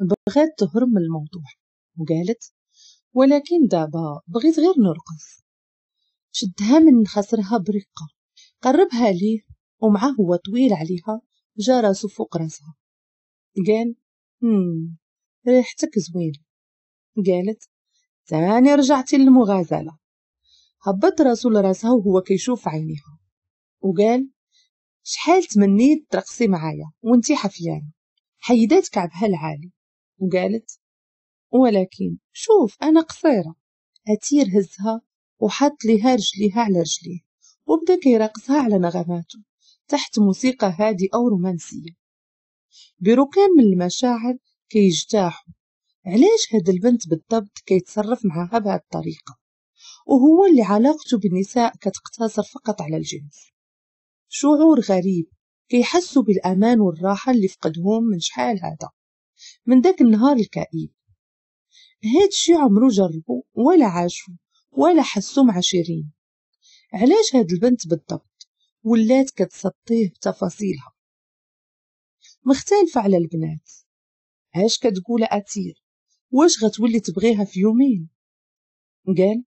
بغات تهرب الموضوع وقالت ولكن دابا بغيت غير نرقص شدها من خسرها برقة قربها ليه ومعه هو طويل عليها جا راسو فوق راسها قال هم ريحتك زوينة قالت تاني رجعتي للمغازلة هبط راسو لراسها وهو كيشوف عينيها وقال شحال تمنيت ترقصي معايا وانتي حفيانه حيدات كعبها العالي وقالت ولكن شوف أنا قصيرة أتير هزها وحط لها رجليها على رجليه وبدا كيراقصها على نغماته تحت موسيقى هادئة ورومانسية بركام من المشاعر كيجتاحوا علاش هاد البنت بالضبط كيتصرف معاها بهاد الطريقة وهو اللي علاقته بالنساء كتقتصر فقط على الجنس شعور غريب كيحسوا بالأمان والراحة اللي فقدهم من شحال هذا من داك النهار الكئيب هاد شي عمرو جربو ولا عاشو ولا حسو مع شيرين علاش هاد البنت بالضبط ولات كتسطيه بتفاصيلها مختلفة على البنات عاش كتقول أتير واش غتولي تبغيها في يومين قال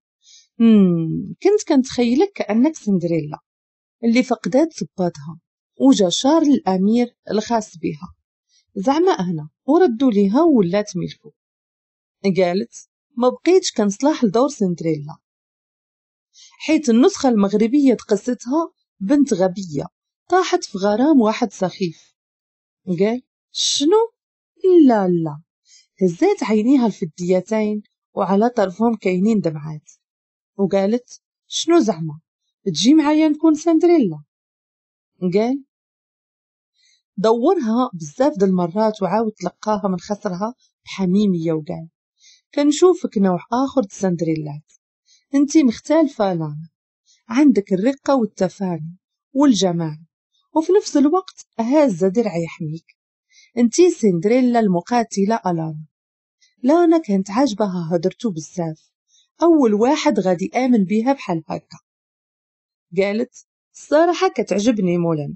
كنت كنتخيلك كأنك سندريلا اللي فقدات صباطها وجا شارل الأمير الخاص بها زعما أهنا وردوا ليها ولات ملفو قالت ما بقيتش كنصلاح لدور سندريلا حيت النسخة المغربية تقصتها بنت غبية طاحت في غرام واحد سخيف قال شنو لا لا هزات عينيها الفديتين وعلى طرفهم كاينين دمعات وقالت شنو زعما تجي معايا نكون سندريلا قال دورها بزاف د المرات وعاود تلقاها من خسرها بحميمية وقال كنشوفك نوع آخر تسندريلات انتي مختلفة لانا عندك الرقة والتفاني والجمال وفي نفس الوقت هازة درع يحميك انتي سندريلا المقاتلة ألانا لانا كانت عاجبها هدرتو بزاف أول واحد غادي آمن بيها بحال هكا قالت الصراحة كتعجبني مولان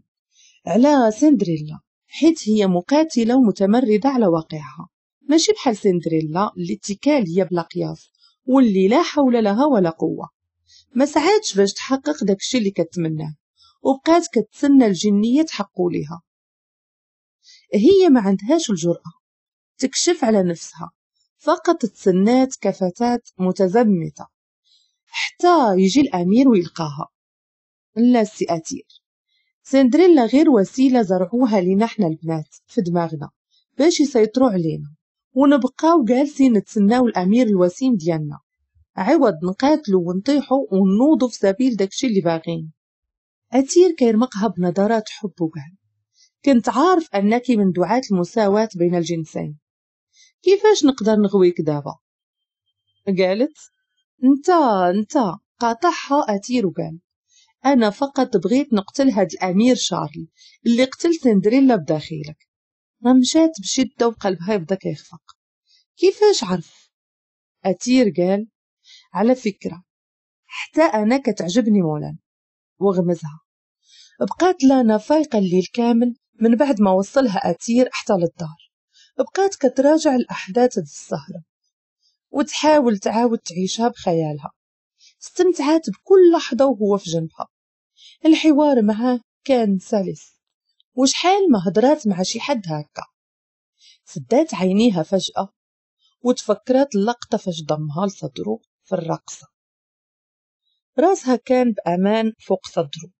على سندريلا حيث هي مقاتلة ومتمردة على واقعها ماشي بحال سندريلا اللي اتكال هي بلا قياس واللي لا حول لها ولا قوة ما سعادش باش تحقق داكشي اللي كتمناه وبقات كتسنى الجنية تحقو ليها هي ما عندهاش الجرأة تكشف على نفسها فقط تسنات كفتاة متزمتة حتى يجي الأمير ويلقاها لا سي أتير سندريلا غير وسيلة زرعوها لينا حنا البنات في دماغنا باش يسيطروا علينا ونبقاو جالسين نتسناو الأمير الوسيم ديالنا عوض نقاتلو ونطيحو ونوضو في سبيل داكشي اللي باغين أتير كيرمقها بنظرات حب ووهم كنت عارف أنك من دعاة المساواة بين الجنسين كيفاش نقدر نغويك دابا قالت انت انت قاطعها أتير وقال أنا فقط بغيت نقتل هاد الأمير شارلي اللي قتل سندريلا بداخلك رمشات بشدة وقلبها يبدا كيخفق كيفاش عرف أتير قال على فكرة حتى أنا كتعجبني مولان وغمزها بقات لانا فايقة الليل كامل من بعد ما وصلها أتير حتى للدار بقات كتراجع الأحداث السهرة وتحاول تعاود تعيشها بخيالها استمتعات بكل لحظة وهو في جنبها الحوار معاه كان سلس وشحال ما هضرات مع شي حد هكا سدات عينيها فجأة وتفكرت اللقطة فاش ضمها لصدرو في الرقصة راسها كان بأمان فوق صدرو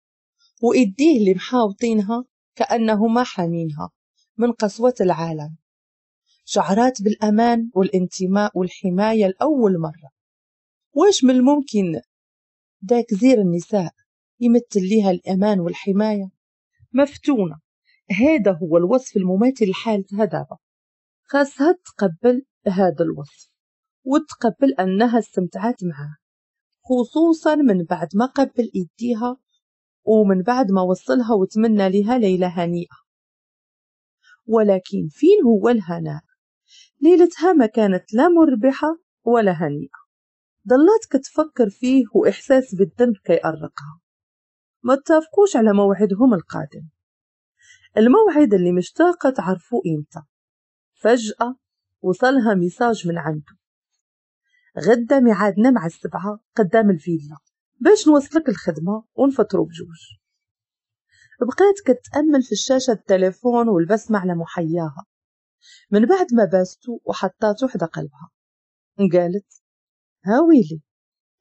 وإيديه اللي محاوطينها كأنهما حامينها من قسوة العالم شعرات بالأمان والانتماء والحماية لأول مرة واش من الممكن داك زير النساء يمثل لها الأمان والحماية مفتونة هذا هو الوصف المماثل لحالة هدابة خاصها تقبل هذا الوصف وتقبل أنها استمتعت معه خصوصا من بعد ما قبل إيديها ومن بعد ما وصلها وتمنى لها ليلة هنيئة ولكن فين هو الهناء ليلتها ما كانت لا مربحة ولا هنيئة ظلت كتفكر فيه وإحساس بالذنب كيأرقها ما تتافقوش على موعدهم القادم الموعد اللي مشتاقة تعرفوا إمتى فجأة وصلها ميساج من عنده غدا ميعادنا مع السبعة قدام الفيلا باش نوصلك الخدمة ونفطروا بجوج بقيت كتأمل في الشاشة التليفون والبسمة على محياها من بعد ما باستو وحطاته حدا قلبها قالت هاويلي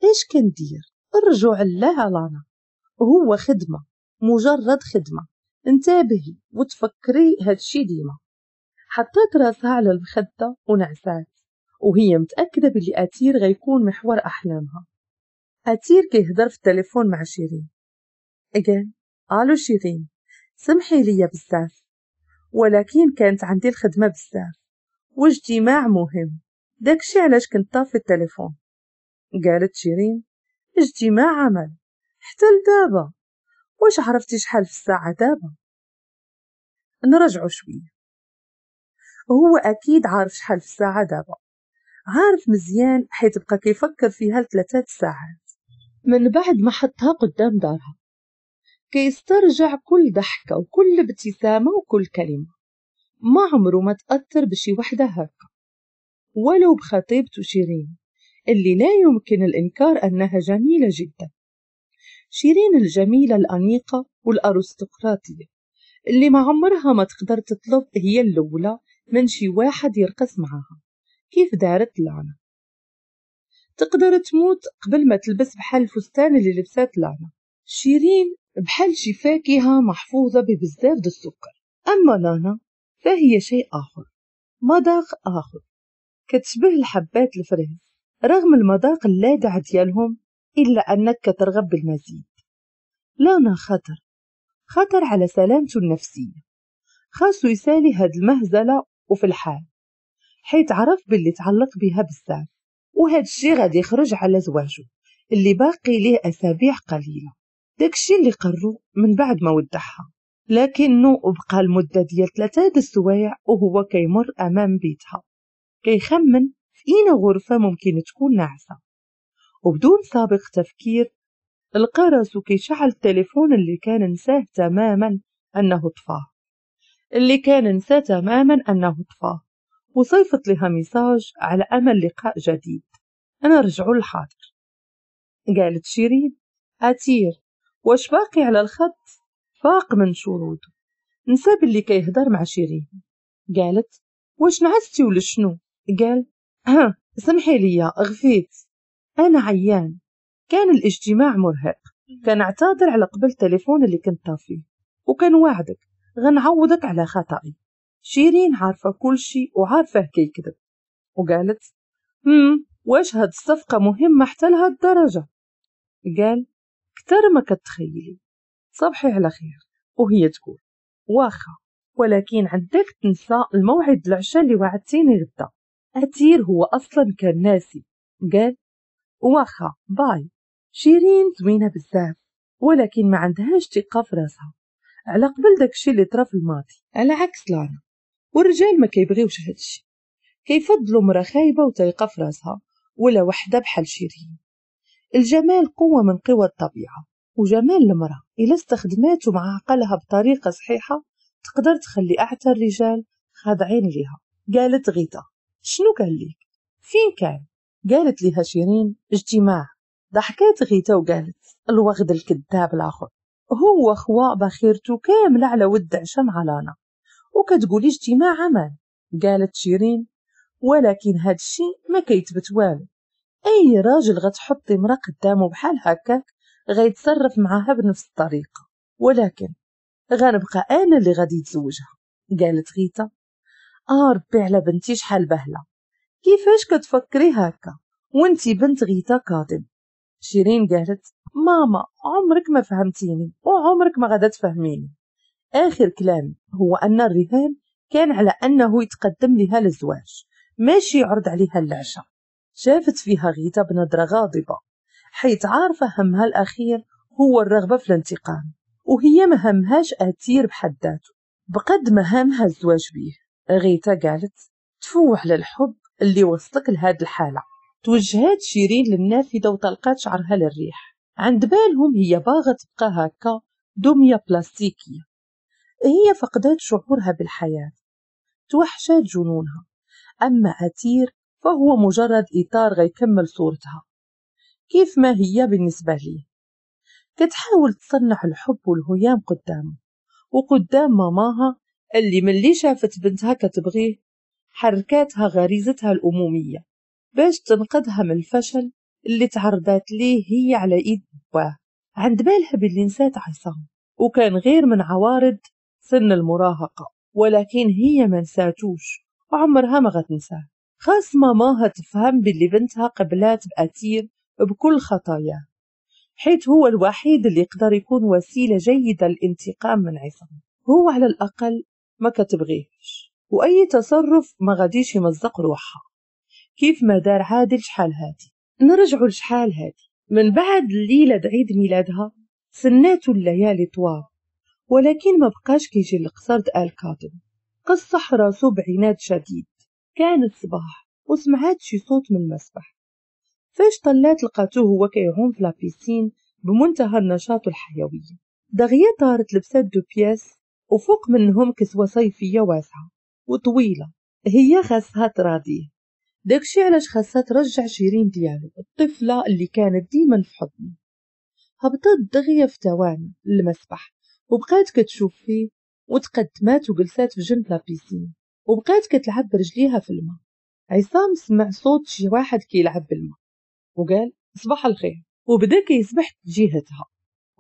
ايش كندير الرجوع الله لانا هو خدمة مجرد خدمة انتبهي وتفكري هادشي ديما حطيت راسها على المخدة ونعسات وهي متأكدة باللي أتير غيكون محور أحلامها أتير كيهضر في التليفون مع شيرين إجان قالوا شيرين سمحي لي بزاف ولكن كانت عندي الخدمة بزاف واجتماع مهم داكشي علاش كنت طافي التليفون قالت شيرين اجتماع عمل حتى لدابا واش عرفتي شحال في الساعة دابا نرجعو شوية هو أكيد عارف شحال في الساعة دابا عارف مزيان حيت بقى كيفكر فيها لثلاثة ساعات من بعد ما حطها قدام دارها كيسترجع كل ضحكة وكل ابتسامة وكل كلمة ما عمرو ما تأثر بشي وحدة هكا ولو بخطيبته شيرين اللي لا يمكن الإنكار أنها جميلة جدا شيرين الجميلة الأنيقة والأرستقراطية اللي ما عمرها ما تقدر تطلب هي الأولى من شي واحد يرقص معاها كيف دارت لانا تقدر تموت قبل ما تلبس بحال الفستان اللي لبسات لانا شيرين بحال شي فاكهة محفوظة ببزاف د السكر أما لانا فهي شيء آخر مذاق آخر كتشبه الحبات الفريز رغم المذاق اللاذع ديالهم إلا أنك ترغب بالمزيد لانا خطر خطر على سلامته النفسية خاص يسالي هاد المهزلة وفي الحال حيت عرف باللي تعلق بها بزاف وهاد الشي غادي يخرج على زواجه اللي باقي ليه أسابيع قليلة داكشي اللي قرو من بعد ما ودعها لكنه بقى المدة ديال ثلاثة السوايع وهو كيمر أمام بيتها كيخمن في أين غرفة ممكن تكون ناعسة وبدون سابق تفكير القى راسه كي شعل التليفون اللي كان نساه تماما أنه طفاه اللي كان نساه تماما أنه طفاه وصيفت لها ميساج على أمل لقاء جديد أنا رجعوا الحاضر قالت شيرين أتير واش باقي على الخط فاق من شروطه نساب اللي كيهضر مع شيرين قالت واش نعستي ولا شنو قال ها سمحي ليا غفيت أنا عيان كان الاجتماع مرهق كان اعتذر على قبل التليفون اللي كنت طافيه وكان وعدك غنعوضك على خطأي شيرين عارفة كل شي وعارفة كذب وقالت هم واش هاد الصفقة مهمة حتى لهاد الدرجة قال كتر ما كتخيلي صبحي على خير وهي تقول واخا ولكن عندك تنسى الموعد العشاء اللي وعدتيني غدا أثير هو أصلا كان ناسي قال واخا باي شيرين زوينة بزاف ولكن ما عندهاش ثقة في راسها على قبل داكشي اللي طرا في الماضي على عكس لانا والرجال ما كيبغيوش هادشي كيفضلوا مرا خايبة وتايقة في راسها ولا وحدة بحال شيرين الجمال قوة من قوى الطبيعة وجمال المرأة إلا استخدماته مع عقلها بطريقة صحيحة تقدر تخلي أعتى الرجال خاضعين ليها قالت غيتا شنو قال لي فين كان قالت لها شيرين اجتماع ضحكات غيتا وقالت الوغد الكذاب الاخر هو خوا بخيرتو كامله على ود عشا مع لانا وكتقولي اجتماع عمل قالت شيرين ولكن هاد الشي ما كيتبت والو اي راجل غتحطي مرا قدامه بحال هكاك غيتصرف معاها بنفس الطريقه ولكن غنبقى انا اللي غادي يتزوجها قالت غيتا اه ربي على بنتي شحال بهله كيفاش كتفكري هكا وانتي بنت غيتا كاظم شيرين قالت ماما عمرك ما فهمتيني وعمرك ما غادا تفهميني آخر كلام هو أن الرهان كان على أنه يتقدم لها للزواج ماشي يعرض عليها العشاء شافت فيها غيتا بنظرة غاضبة حيت عارفة همها الأخير هو الرغبة في الانتقام وهي ما همهاش أثير بحد ذاته بقد ما همها الزواج بيه غيتا قالت تفوح للحب اللي وصلك لهاد الحالة توجهات شيرين للنافذة وطلقات شعرها للريح عند بالهم هي باغة تبقى هكا دمية بلاستيكية هي فقدت شعورها بالحياة توحشات جنونها أما أتير فهو مجرد إطار غيكمل صورتها كيف ما هي بالنسبة لي كتحاول تصنع الحب والهيام قدامه وقدام ماماها اللي ملي شافت بنتها كتبغيه حركاتها غريزتها الأمومية باش تنقذها من الفشل اللي تعرضت ليه هي على إيد باباه عند بالها باللي نسات عصام وكان غير من عوارض سن المراهقة ولكن هي ما نساتوش وعمرها ما غتنساه خاص ماماها تفهم باللي بنتها قبلات بأثير بكل خطاياه حيث هو الوحيد اللي يقدر يكون وسيلة جيدة للانتقام من عصام هو على الأقل ما كتبغيهش وأي تصرف ما غاديش يمزق روحها كيف ما دار عادل شحال هادي نرجعوا لشحال هادي من بعد الليلة عيد ميلادها سناتو الليالي طوال ولكن ما بقاش كيجي لقصر آل كاظم قصح راسو بعناد شديد كان الصباح وسمعات شي صوت من المسبح فاش طلعت لقاتوه هو كيعوم في لابيسين بمنتهى النشاط الحيوي دغيا طارت لبسات دو بياس وفوق منهم كسوة صيفية واسعة وطويلة هي خاصها تراضيه داكشي علاش خاصها ترجع شيرين ديالو الطفلة اللي كانت ديما في حضنه هبطت دغيا في تواني للمسبح وبقات كتشوف فيه وتقدمات وجلسات في جنب لابيسين وبقات كتلعب برجليها في الماء عصام سمع صوت شي واحد كيلعب بالماء وقال صباح الخير وبدا كيسبح جهتها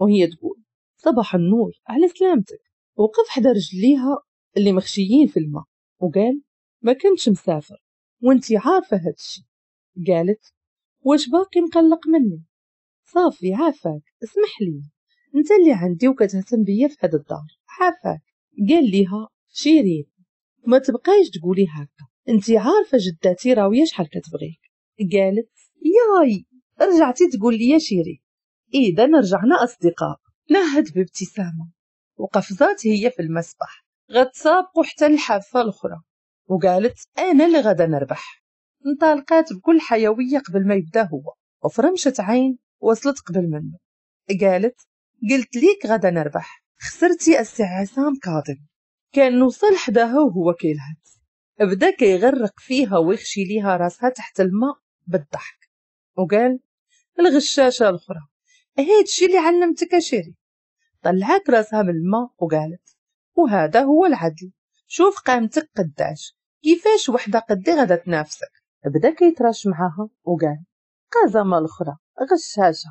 وهي تقول صباح النور على سلامتك وقف حدا رجليها اللي مخشيين في الماء وقال ما كنتش مسافر وانتي عارفة هادشي قالت واش باقي مقلق مني صافي عافاك اسمح لي انت اللي عندي وكتهتم بيا في هاد الدار عافاك قال ليها شيرين ما تبقايش تقولي هكا انتي عارفه جداتي راويه شحال كتبغيك قالت ياي رجعتي تقول لي شيرين اذا رجعنا اصدقاء نهد بابتسامه وقفزات هي في المسبح غتسابقو حتى الحافة الأخرى وقالت أنا اللي غدا نربح انطلقات بكل حيوية قبل ما يبدا هو وفرمشت عين وصلت قبل منه قالت قلت ليك غدا نربح خسرتي السي عصام كاظم كان نوصل حداها وهو كيلهت بدا كيغرق فيها ويخشي ليها راسها تحت الماء بالضحك وقال الغشاشة الأخرى هادشي اللي علمتك شيري طلعت راسها من الماء وقالت وهذا هو العدل شوف قامتك قداش كيفاش وحده قدي غادا تنافسك بدا كيتراش معاها وقال قازما الاخرى غشاشة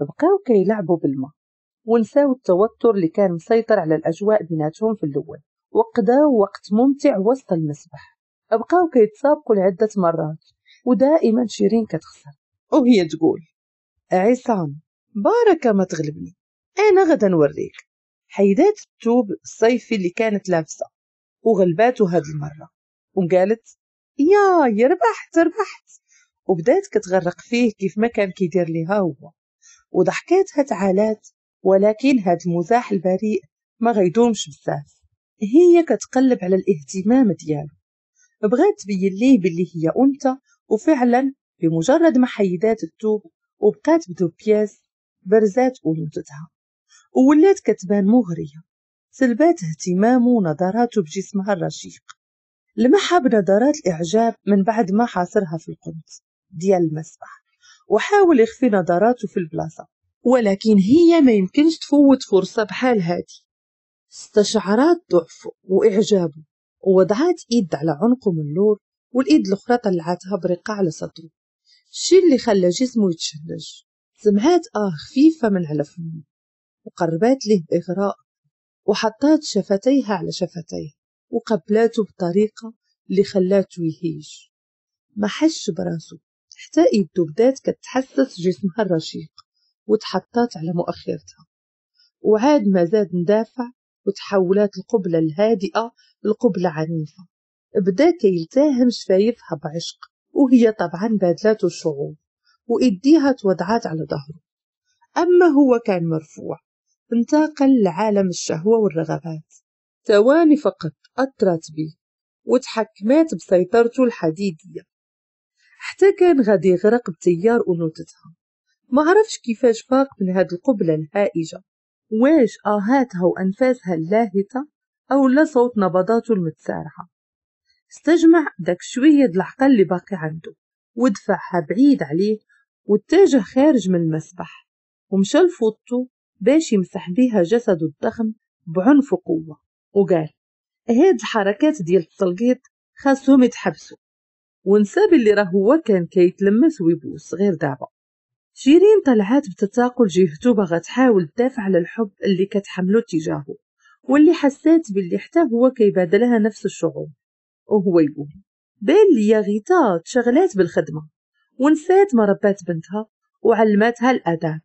بقاو كيلعبوا بالماء ونساو التوتر اللي كان مسيطر على الاجواء بيناتهم في الاول وقداو وقت ممتع وسط المسبح بقاو كيتسابقوا لعدة مرات ودائما شيرين كتخسر وهي تقول عصام باركة ما تغلبني انا غدا نوريك حيدات الثوب الصيفي اللي كانت لابسة وغلباته هاد المرة وقالت يا يربحت ربحت ربحت وبدات كتغرق فيه كيف ما كان كيدير ليها هو وضحكات هتعالات ولكن هاد المزاح البريء ما غيدومش بزاف هي كتقلب على الاهتمام ديالو بغات تبين ليه باللي هي انثى وفعلا بمجرد ما حيدات التوب وبقات بدو بياس برزات انوثتها وولات كتبان مغرية سلبات اهتمامه ونظراته بجسمها الرشيق لمحها بنظرات الإعجاب من بعد ما حاصرها في القنت ديال المسبح وحاول يخفي نظراته في البلاصة ولكن هي ما يمكنش تفوت فرصة بحال هادي استشعرات ضعفه وإعجابه ووضعات إيد على عنقه من نور والإيد الأخرى طلعتها برقة على صدره الشي اللي خلى جسمه يتشنج سمعات آه خفيفة من على فمه وقربات له بإغراء وحطات شفتيها على شفتيه وقبلاته بطريقة اللي خلاته يهيج ما حش براسه حتى ايده بدات كتحسس جسمها الرشيق وتحطات على مؤخرتها وعاد ما زاد ندافع وتحولات القبلة الهادئة لقبلة عنيفة بدا كيلتهم شفايفها بعشق وهي طبعا بادلات الشعور وإديها توضعات على ظهره أما هو كان مرفوع انتقل لعالم الشهوة والرغبات ثواني فقط أطرت بي وتحكمت بسيطرته الحديدية حتى كان غادي يغرق بتيار أنوثتها ما عرفش كيفاش فاق من هاد القبلة الهائجة واش آهاتها وأنفاسها اللاهتة أو لا صوت نبضاته المتسارعة استجمع داك شوية العقل اللي باقي عنده ودفعها بعيد عليه واتجه خارج من المسبح ومشى لفوضته باش يمسح بيها جسده الضخم بعنف وقوة وقال هاد الحركات ديال التلقيط خاصهم يتحبسوا ونساب اللي راهو كان كيتلمس ويبوس غير دابا شيرين طلعات بتتاقل جهته بغا تحاول تدافع على الحب اللي كتحملو تجاهه واللي حسات باللي حتى هو كيبادلها نفس الشعور وهو يقول بان ليا غيتا تشغلات بالخدمه ونسات مربات بنتها وعلمتها الاداب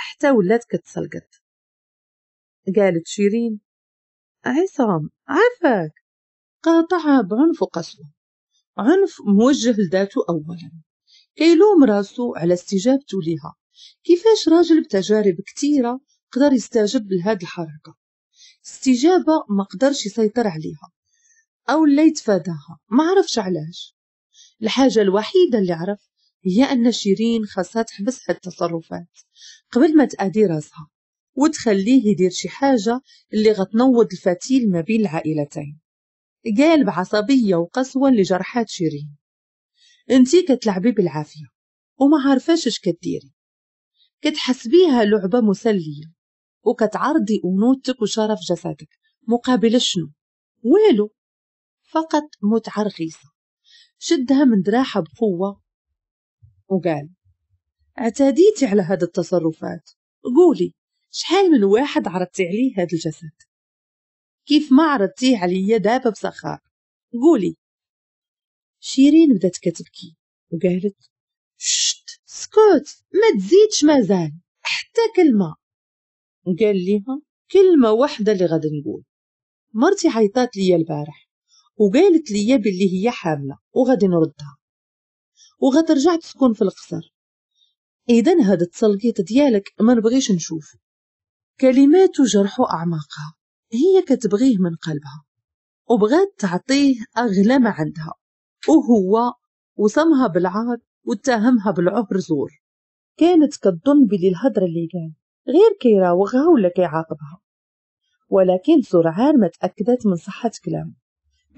حتى ولات كتسلقط قالت شيرين عصام عفاك قاطعها بعنف وقسوة عنف موجه لذاته أولا كيلوم راسو على استجابته لها كيفاش راجل بتجارب كتيرة قدر يستجب لهاد الحركة استجابة ما قدرش يسيطر عليها أو لا يتفاداها ما عرفش علاش الحاجة الوحيدة اللي عرف هي أن شيرين خاصها تحبس هاد التصرفات قبل ما تأدي راسها وتخليه يدير شي حاجة اللي غتنوض الفتيل ما بين العائلتين قال بعصبية وقسوة اللي جرحات شيرين انتي كتلعبي بالعافية وما عارفاش اش كديري كتحسبيها لعبة مسلية وكتعرضي أنوثتك وشرف جسدك مقابل شنو والو فقط متعة رخيصة شدها من دراعها بقوة وقال اعتديتي على هاد التصرفات قولي شحال من واحد عرضتي عليه هاد الجسد كيف ما عرضتيه عليا دابا بسخاء قولي شيرين بدات كتبكي وقالت شت سكوت ما تزيدش مازال حتى كلمة قال ليها كلمة واحدة اللي غادي نقول مرتي عيطات ليا البارح وقالت ليا بلي هي حاملة وغادي نردها وغترجع تسكن في القصر إذا هاد التسلقيط ديالك ما نبغيش نشوف كلمات جرح أعماقها هي كتبغيه من قلبها وبغات تعطيه أغلى ما عندها وهو وصمها بالعار واتهمها بالعهر زور كانت كتظن بلي الهضره اللي قال غير كيراوغها ولا كيعاقبها ولكن سرعان ما تاكدت من صحه كلامه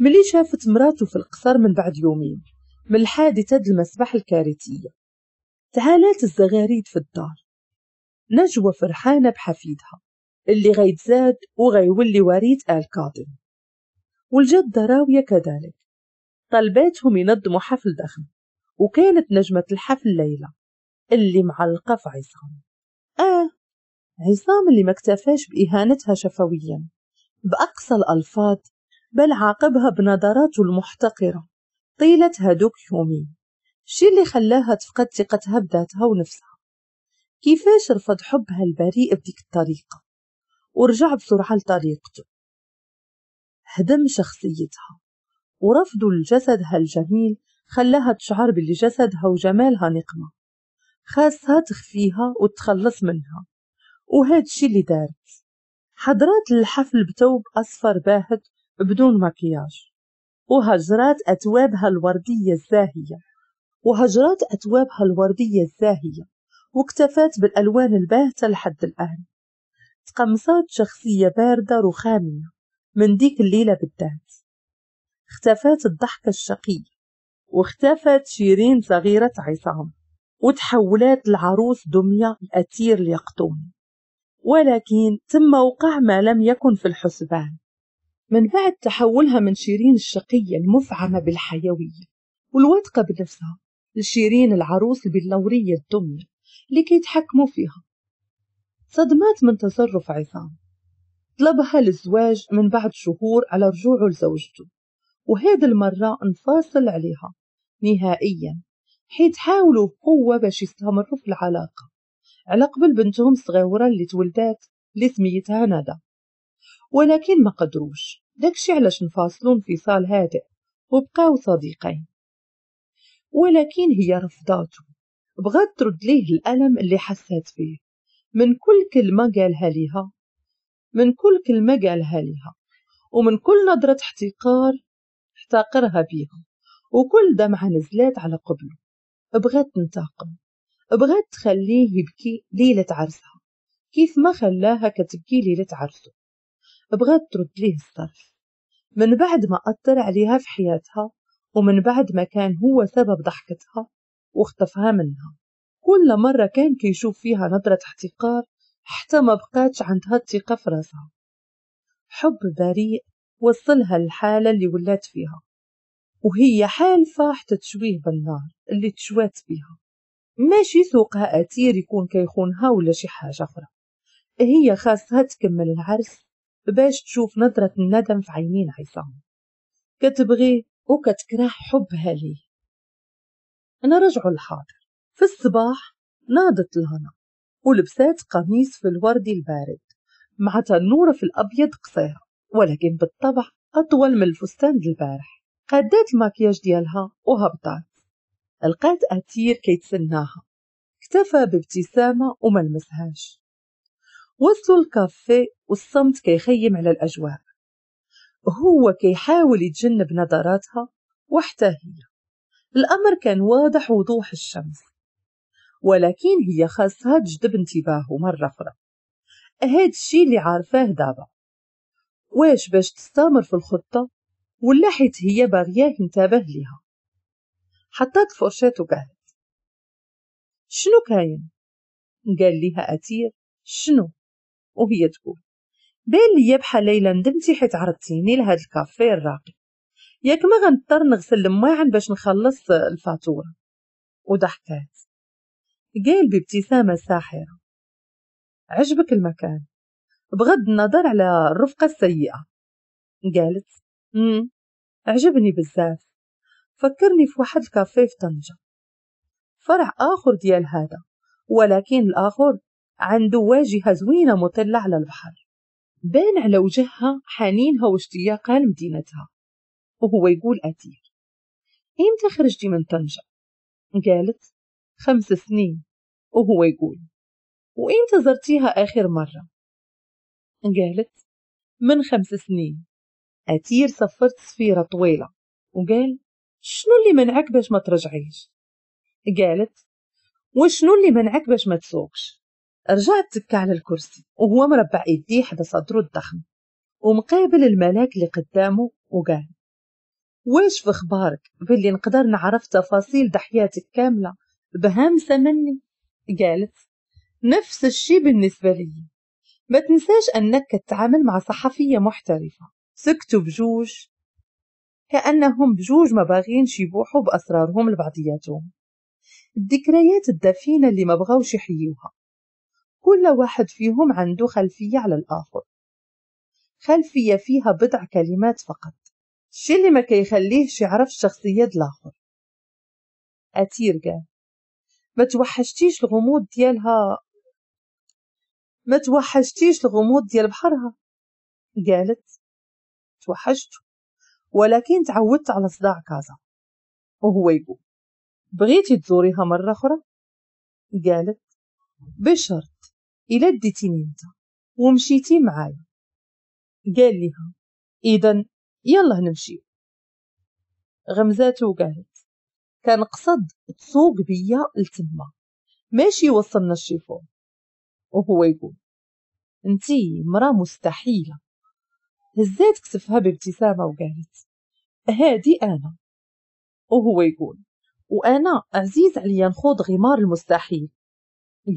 ملي شافت مراته في القصر من بعد يومين من الحادثة المسبح الكارثية تعالت الزغاريد في الدار نجوى فرحانة بحفيدها اللي غيتزاد وغيولي وريد آل كاظم والجدة راوية كذلك طلباتهم ينظموا حفل ضخم وكانت نجمة الحفل ليلى اللي معلقة في عصام آه عصام اللي ما اكتفاش بإهانتها شفويا بأقصى الألفاظ بل عاقبها بنظراته المحتقرة طيلة هادوك يومين شي اللي خلاها تفقد ثقتها بذاتها ونفسها كيفاش رفض حبها البريء بديك الطريقة ورجع بسرعة لطريقته هدم شخصيتها ورفضه لجسدها الجميل خلاها تشعر باللي جسدها وجمالها نقمة خاصها تخفيها وتخلص منها وهاد الشي اللي دارت حضرات الحفل بتوب أصفر باهت بدون مكياج وهجرات أتوابها الوردية الزاهية وهجرات أتوابها الوردية الزاهية واكتفت بالألوان الباهتة لحد الآن تقمصات شخصية باردة رخامية من ديك الليلة بالذات اختفت الضحكة الشقية واختفت شيرين صغيرة عصام وتحولات العروس دمية الأثير اليقطومي ولكن تم وقع ما لم يكن في الحسبان من بعد تحولها من شيرين الشقية المفعمة بالحيوية والواثقة بنفسها لشيرين العروس البلورية الدمية لكي يتحكموا فيها صدمات من تصرف عصام طلبها للزواج من بعد شهور على رجوعه لزوجته وهذه المرة انفصل عليها نهائيا حيث حاولوا بقوة باش يستمروا في العلاقة على قبل بنتهم الصغيرة اللي تولدت اللي سميتها ندى ولكن ما قدروش داكشي علاش انفصلوا انفصال هادئ وبقاو صديقين ولكن هي رفضاته بغات ترد ليه الألم اللي حسات فيه من كل كلمة قالها ليها من كل كلمة قالها ليها ومن كل نظرة احتقار احتقرها بيها وكل دمعة نزلات على قبله بغات تنتقم بغات تخليه يبكي ليلة عرسها كيف ما خلاها كتبكي ليلة عرسه بغات ترد ليه الصرف من بعد ما أثر عليها في حياتها ومن بعد ما كان هو سبب ضحكتها واختفها منها كل مرة كان كيشوف فيها نظرة احتقار حتى ما بقاتش عندها الثقة في راسها حب بريء وصلها الحالة اللي ولات فيها وهي حالفة حتى تشويه بالنار اللي تشوات بيها ماشي سوقها أثير يكون كيخونها ولا شي حاجة أخرى هي خاصها تكمل العرس باش تشوف نظرة الندم في عينين عصام كتبغيه وكتكره حبها ليه نرجعوا للحاضر في الصباح ناضت الهنا ولبسات قميص في الوردي البارد مع تنورة في الأبيض قصيرة ولكن بالطبع أطول من الفستان البارح قادت المكياج ديالها وهبطات لقات أثير كيتسناها اكتفى بابتسامة وملمسهاش وصلوا الكافيه والصمت كيخيم على الأجواء هو كيحاول يتجنب نظراتها وحتى هي الأمر كان واضح وضوح الشمس ولكن هي خاصها تجذب انتباهه مرة أخرى هاد الشي اللي عارفاه دابا واش باش تستمر في الخطة ولا حيت هي باغياه ينتبه ليها حطات فرشات وقالت شنو كاين قال ليها أتير شنو وهي تقول بين بالي بحال ليلى ندمتي حيت عرضتيني لهاد الكافي الراقي ياك ما غنضطر نغسل الماعن باش نخلص الفاتورة وضحكات قال بابتسامة ساحرة عجبك المكان بغض النظر على الرفقة السيئة قالت امم عجبني بزاف فكرني في واحد الكافيه في طنجة فرع آخر ديال هذا ولكن الآخر عنده واجهة زوينة مطلة على البحر بان على وجهها حنينها واشتياقها لمدينتها وهو يقول أثير إمتى خرجتي من طنجة؟ قالت خمس سنين وهو يقول وإمتى زرتيها آخر مرة؟ قالت من خمس سنين أثير صفرت سفيرة طويلة وقال شنو اللي منعك باش ما ترجعيش؟ قالت وشنو اللي منعك باش ما تسوقش؟ رجعت تكى على الكرسي وهو مربع ايديه حدا صدره الضخم ومقابل الملاك اللي قدامه وقال واش في اخبارك باللي نقدر نعرف تفاصيل ضحياتك كاملة بهامسة مني قالت نفس الشي بالنسبة لي ما تنساش أنك تتعامل مع صحفية محترفة سكتوا بجوج كأنهم بجوج ما باغينش يبوحوا بأسرارهم لبعضياتهم الذكريات الدفينة اللي ما بغاوش يحيوها كل واحد فيهم عنده خلفية على الآخر خلفية فيها بضع كلمات فقط شي اللي ما كيخليهش يعرف شخصية الآخر أتير قال ما توحشتيش الغموض ديالها ما توحشتيش الغموض ديال بحرها قالت توحشت ولكن تعودت على صداع كازا وهو يقول بغيتي تزوريها مرة أخرى قالت بشرط إلا ديتيني انت ومشيتي معايا قال ليها إذا يلا نمشي غمزات وقالت قصد تسوق بيا لتما ماشي وصلنا الشيفون وهو يقول انتي مرا مستحيلة هزات كتفها بابتسامة وقالت هادي أنا وهو يقول وأنا عزيز عليا نخوض غمار المستحيل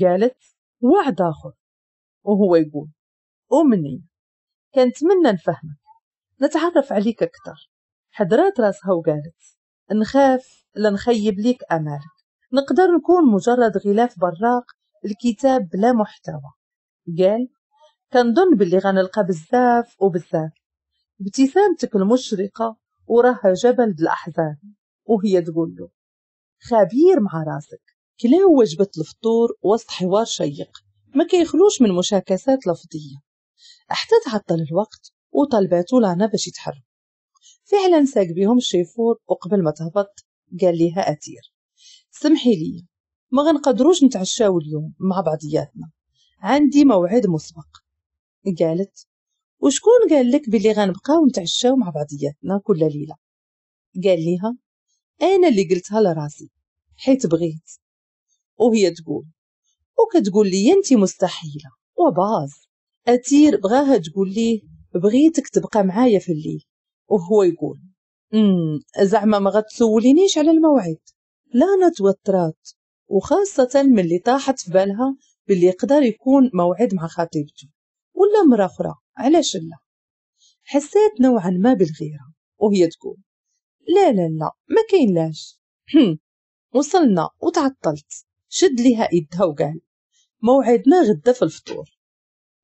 قالت وعد آخر وهو يقول أمني كنتمنى نفهمك نتعرف عليك أكثر حضرات راسها وقالت نخاف لنخيب ليك أمالك نقدر نكون مجرد غلاف براق الكتاب بلا محتوى قال كنظن باللي غنلقى بزاف وبزاف ابتسامتك المشرقة وراها جبل بالأحزان وهي تقول له خبير مع راسك كلاو وجبة الفطور وسط حوار شيق ما كيخلوش من مشاكسات لفظية حتى تعطل الوقت وطلباتو لعنا باش يتحر فعلا ساق بيهم الشيفور وقبل ما تهبط قال ليها أثير سمحي لي ما غنقدروش نتعشاو اليوم مع بعضياتنا عندي موعد مسبق قالت وشكون قال لك بلي غنبقاو نتعشاو مع بعضياتنا كل ليله قال ليها انا اللي قلتها لراسي حيت بغيت وهي تقول وكتقول لي انت مستحيله وباز اتير بغاها تقول لي بغيتك تبقى معايا في الليل وهو يقول امم زعما ما غتسولينيش على الموعد لا انا توترات وخاصة ملي طاحت في بالها باللي يقدر يكون موعد مع خطيبته ولا مرة أخرى علاش لا حسيت نوعا ما بالغيرة وهي تقول لا لا لا ما كاين لاش وصلنا وتعطلت شد لها إيدها وقال موعدنا غدا في الفطور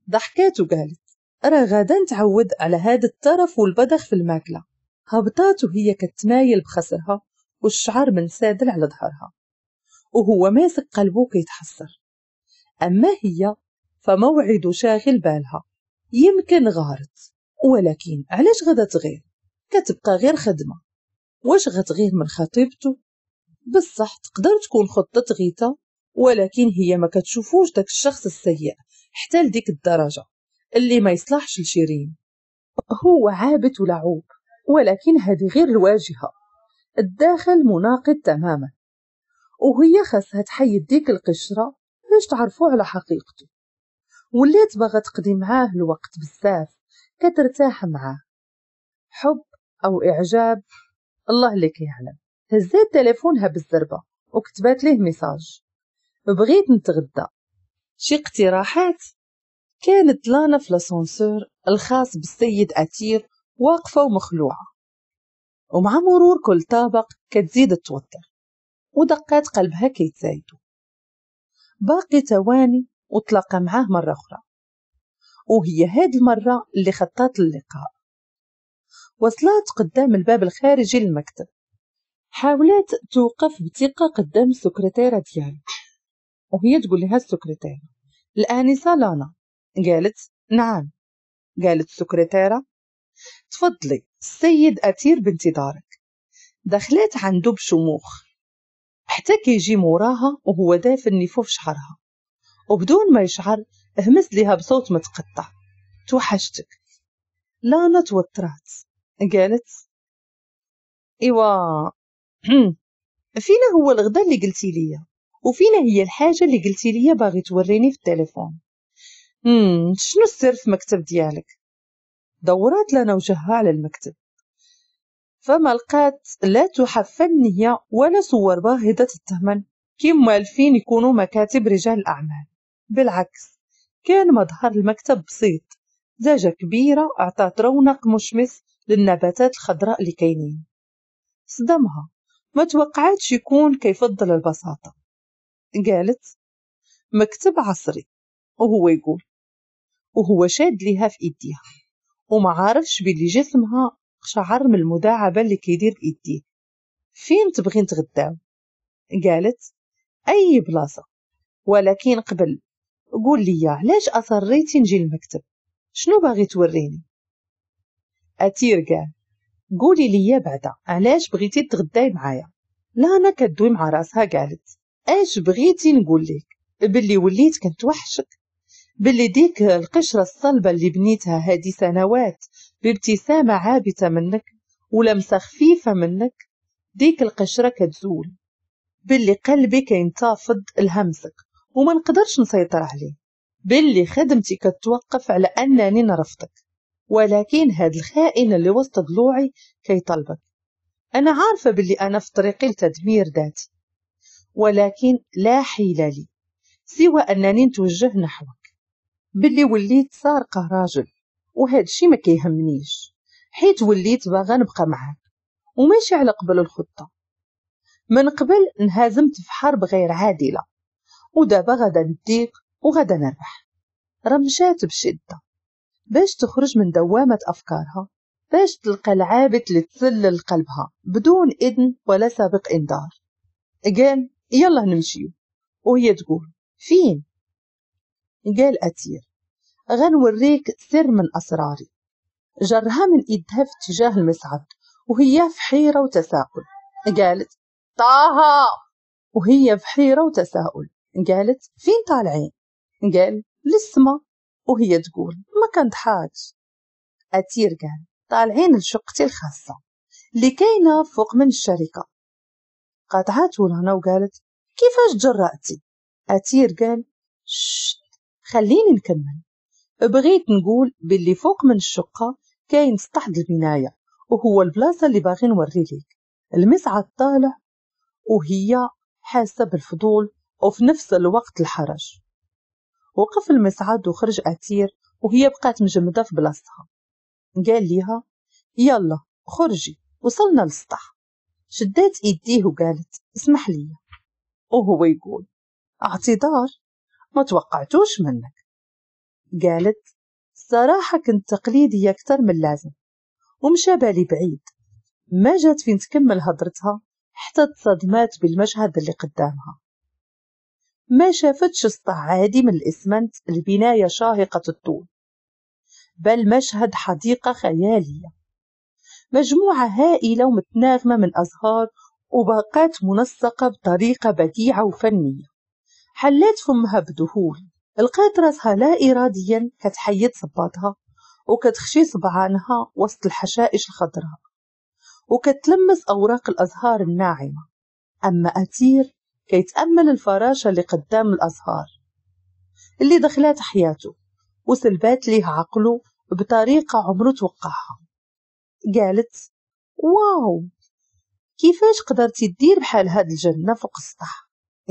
ضحكات وقالت راه غدا نتعود على هذا الترف والبدخ في الماكلة هبطات وهي كتمايل بخسرها والشعر منسادل على ظهرها وهو ماسك قلبه كيتحسر أما هي فموعد شاغل بالها يمكن غارت ولكن علاش غدا تغير كتبقى غير خدمة واش غتغير من خطيبته بصح تقدر تكون خطة غيتا ولكن هي ما كتشوفوش داك الشخص السيء حتى لديك الدرجة اللي ما يصلحش لشيرين هو عابت ولعوب ولكن هذه غير الواجهة الداخل مناقض تماما وهي خاصها تحيد ديك القشرة باش تعرفو على حقيقته ولات باغا تقضي معاه الوقت بزاف كترتاح معاه حب أو إعجاب الله لك يعلم هزات تليفونها بالزربة وكتبت ليه ميساج بغيت نتغدى شي اقتراحات كانت لانا في لاسانسور الخاص بالسيد أتير واقفة ومخلوعة ومع مرور كل طابق كتزيد التوتر ودقات قلبها كيتزايدو باقي تواني وتلاقى معاه مرة أخرى وهي هاد المرة اللي خطات اللقاء وصلت قدام الباب الخارجي للمكتب حاولت توقف بثقة قدام السكرتيرة ديالها وهي تقول لها السكرتيرة الآنسة لانا قالت نعم قالت السكرتيرة تفضلي السيد أثير بانتظارك دخلت عنده بشموخ حتى كيجي موراها وهو دافن نفوف شعرها وبدون ما يشعر همس ليها بصوت متقطع توحشتك لانا توترات قالت ايوا فينا هو الغدا اللي قلتي ليا وفينا هي الحاجه اللي قلتي ليا باغي توريني في التليفون امم شنو السر في المكتب ديالك دورات لنا وجهها على المكتب فما لقات لا تحف فنية ولا صور باهظة الثمن كما الفين يكونوا مكاتب رجال الأعمال بالعكس كان مظهر المكتب بسيط زاجة كبيرة أعطت رونق مشمس للنباتات الخضراء اللي كاينين صدمها ما توقعتش يكون كيفضل البساطة قالت مكتب عصري وهو يقول وهو شاد ليها في ايديها وما عارفش بلي جسمها شعر من المداعبة اللي كيدير إيديه فين تبغين تغداو قالت أي بلاصة ولكن قبل قول لي علاش أصريتي نجي المكتب شنو باغي توريني أتير قال قولي لي بعدا علاش بغيتي تغداي معايا لانا كدوي مع راسها قالت اش بغيتي نقول لك بلي وليت كنتوحشك بلي ديك القشرة الصلبة اللي بنيتها هادي سنوات بابتسامة عابتة منك ولمسة خفيفة منك ديك القشرة كتزول بلي قلبي كينتافض لهمسك وما نقدرش نسيطر عليه بلي خدمتي كتوقف على أنني نرفضك ولكن هاد الخائن اللي وسط ضلوعي كيطلبك أنا عارفة باللي أنا في طريقي لتدمير ذاتي ولكن لا حيلة لي سوى أنني نتوجه نحوك باللي وليت سارقة راجل وهاد الشي ما كيهمنيش حيت وليت باغا نبقى معاك وماشي على قبل الخطة من قبل انهزمت في حرب غير عادلة ودابا غادا نديك وغادا نربح رمشات بشدة باش تخرج من دوامة أفكارها باش تلقى العابة اللي تسل لقلبها بدون إذن ولا سابق إنذار قال يلا نمشيو وهي تقول فين قال أتير غنوريك سر من أسراري جرها من إيدها في اتجاه المصعد وهي في حيرة وتساؤل قالت طه وهي في حيرة وتساؤل قالت فين طالعين قال للسما وهي تقول ما أتير قال طالعين لشقتي الخاصة اللي كاينة فوق من الشركة قطعت لهنا وقالت كيفاش جرأتي أتير قال شت خليني نكمل بغيت نقول باللي فوق من الشقة كاين سطح البناية وهو البلاصة اللي باغي نوري ليك المسعد طالع وهي حاسة بالفضول وفي نفس الوقت الحرج وقف المصعد وخرج أثير وهي بقات مجمدة في بلاصتها قال ليها يلا خرجي وصلنا للسطح شدات إيديه وقالت اسمح لي وهو يقول اعتذار ما توقعتوش منك قالت صراحة كنت تقليدية أكثر من اللازم ومشى بالي بعيد ما جات فين تكمل هضرتها حتى تصدمات بالمشهد اللي قدامها ما شافتش سطح عادي من الإسمنت البناية شاهقة الطول بل مشهد حديقة خيالية مجموعة هائلة ومتناغمة من أزهار وباقات منسقة بطريقة بديعة وفنية حليت فمها بدهول لقيت راسها لا إراديا كتحيد صباطها وكتخشي صبعانها وسط الحشائش الخضراء وكتلمس أوراق الأزهار الناعمة أما أثير كيتأمل الفراشة اللي قدام الأزهار اللي دخلات حياته وسلبات ليه عقله بطريقة عمره توقعها قالت واو كيفاش قدرتي دير بحال هاد الجنة فوق السطح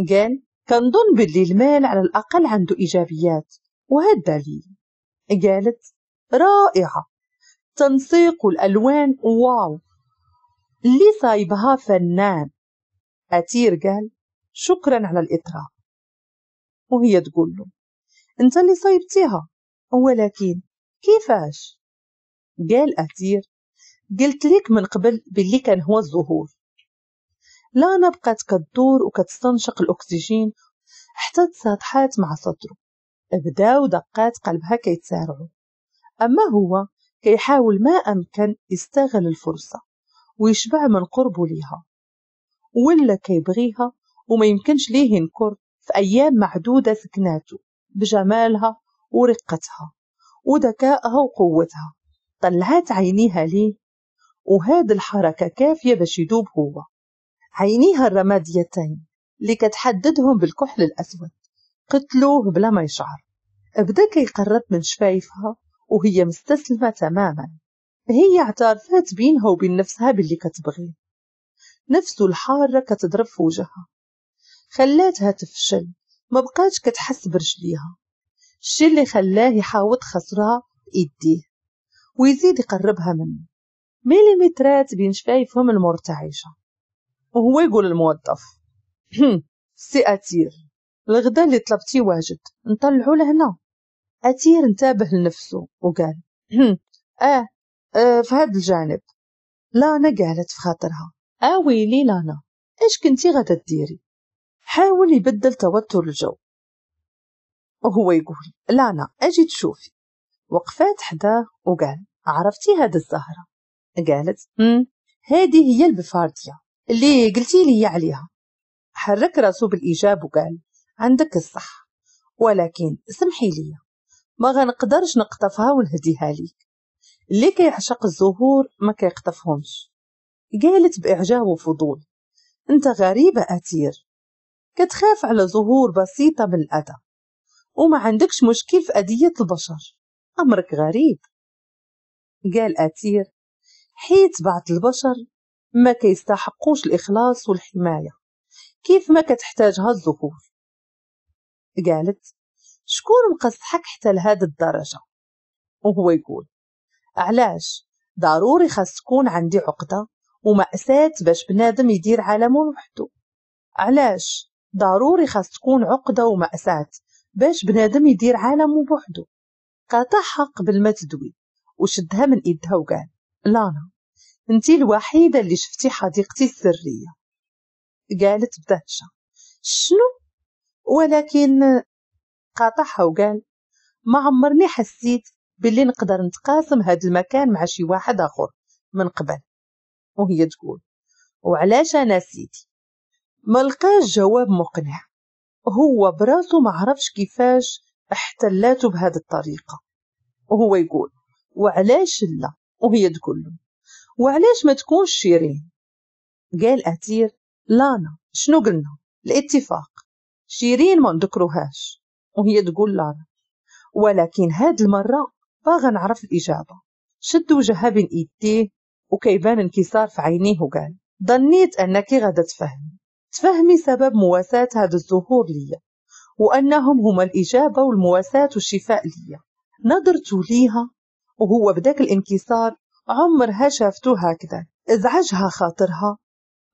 قال كنظن باللي المال على الأقل عنده إيجابيات وهاد دليل قالت رائعة تنسيق الألوان واو اللي صايبها فنان أتير قال شكرا على الإطراء وهي تقول له انت اللي صيبتيها ولكن كيفاش قال أثير قلت لك من قبل باللي كان هو الظهور لانا بقات كدور وكتستنشق الأكسجين حتى تساطحات مع صدره بداو دقات قلبها كيتسارعوا أما هو كيحاول ما أمكن يستغل الفرصة ويشبع من قربه ليها ولا كيبغيها وما يمكنش ليه ينكر في أيام معدودة سكناته بجمالها ورقتها وذكائها وقوتها طلعت عينيها ليه وهاد الحركة كافية باش يدوب هو عينيها الرماديتين اللي كتحددهم بالكحل الأسود قتلوه بلا ما يشعر بدا كيقرب من شفايفها وهي مستسلمة تماما هي اعترفت بينها وبين نفسها باللي كتبغي نفسه الحارة كتضرب في وجهها خلاتها تفشل ما بقاتش كتحس برجليها الشي اللي خلاه يحاوط خسرها بإيديه ويزيد يقربها منه ميليمترات بين شفايفهم المرتعشة وهو يقول الموظف سي أتير الغدا اللي طلبتيه واجد نطلعو لهنا أتير انتبه لنفسه وقال آه, آه في هذا الجانب لانا قالت في خاطرها آويلي آه، لانا إيش كنتي غادا ديري حاول يبدل توتر الجو وهو يقول لانا أجي تشوفي وقفات حداه وقال عرفتي هاد الزهرة قالت هذه هي البفارديا اللي قلتي لي عليها حرك راسه بالإيجاب وقال عندك الصح ولكن سمحي لي ما غنقدرش نقطفها ونهديها ليك اللي كيعشق الزهور ما كيقطفهمش قالت بإعجاب وفضول انت غريبة أثير كتخاف على ظهور بسيطة من الأذى وما عندكش مشكل في أذية البشر أمرك غريب قال أثير حيت بعض البشر ما كيستحقوش الإخلاص والحماية كيف ما كتحتاجها الذكور قالت شكون مقصحك حتى لهذا الدرجة وهو يقول علاش ضروري خاص تكون عندي عقدة ومأساة باش بنادم يدير عالمه وحده علاش ضروري خاص تكون عقدة ومأساة باش بنادم يدير عالم بوحدو قاطعها قبل ما تدوي وشدها من إيدها وقال لانا انتي الوحيدة اللي شفتي حديقتي السرية قالت بدهشة شنو ولكن قاطعها وقال ما عمرني حسيت باللي نقدر نتقاسم هاد المكان مع شي واحد آخر من قبل وهي تقول وعلاش أنا سيدي ما لقاش جواب مقنع هو براسه ما عرفش كيفاش احتلاته بهذه الطريقة وهو يقول وعلاش لا وهي تقول له وعلاش ما تكونش شيرين قال أثير لانا شنو قلنا الاتفاق شيرين ما نذكروهاش وهي تقول لانا ولكن هاد المرة باغا نعرف الإجابة شد وجهها بين إيديه وكيبان انكسار في عينيه وقال ظنيت أنك غادا تفهمي تفهمي سبب مواساة هذا الظهور لي وأنهم هما الإجابة والمواساة والشفاء لي نظرت ليها وهو بداك الانكسار عمرها شافته هكذا ازعجها خاطرها